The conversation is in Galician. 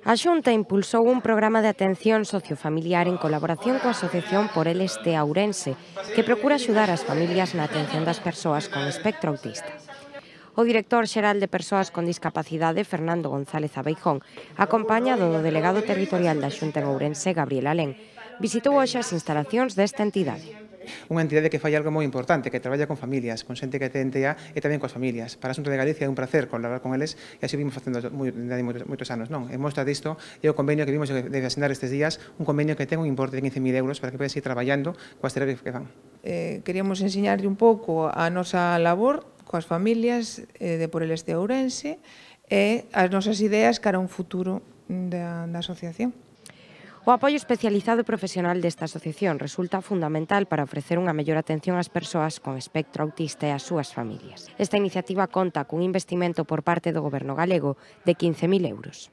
A Xunta impulsou un programa de atención sociofamiliar en colaboración coa Asociación por el Este Aurense, que procura axudar as familias na atención das persoas con espectro autista. O director xeral de Persoas con Discapacidade, Fernando González Abeijón, acompañado do delegado territorial da Xunta en Ourense, Gabriel Alén, visitou hoxe as instalacións desta entidade unha entidade que fai algo moi importante, que traballa con familias, con xente que ten TEA e tamén coas familias. Para Asunto de Galicia é un placer colaborar con eles e así vimos facendo moi, moitos, moitos anos. Non? E mostra disto é o convenio que vimos de asinar estes días, un convenio que ten un importe de 15.000 euros para que podes ir traballando coas terapias que van. Eh, queríamos enseñarlle un pouco a nosa labor coas familias eh, de por el este Ourense e as nosas ideas cara a un futuro da, da asociación. O apoio especializado e profesional desta asociación resulta fundamental para ofrecer unha mellor atención ás persoas con espectro autista e ás súas familias. Esta iniciativa conta cun investimento por parte do Goberno galego de 15.000 euros.